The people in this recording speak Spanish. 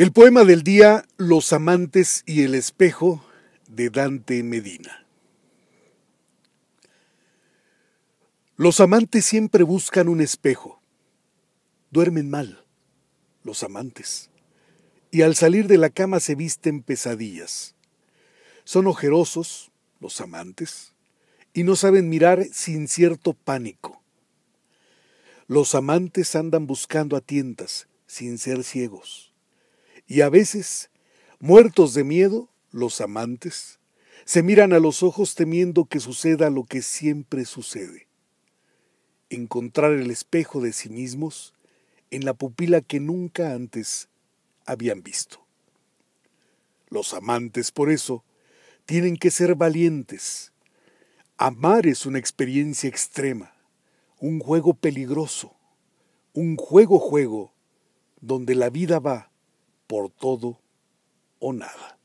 El poema del día Los amantes y el espejo de Dante Medina. Los amantes siempre buscan un espejo. Duermen mal, los amantes, y al salir de la cama se visten pesadillas. Son ojerosos, los amantes, y no saben mirar sin cierto pánico. Los amantes andan buscando a tientas, sin ser ciegos y a veces, muertos de miedo, los amantes se miran a los ojos temiendo que suceda lo que siempre sucede. Encontrar el espejo de sí mismos en la pupila que nunca antes habían visto. Los amantes, por eso, tienen que ser valientes. Amar es una experiencia extrema, un juego peligroso, un juego juego, donde la vida va por todo o nada.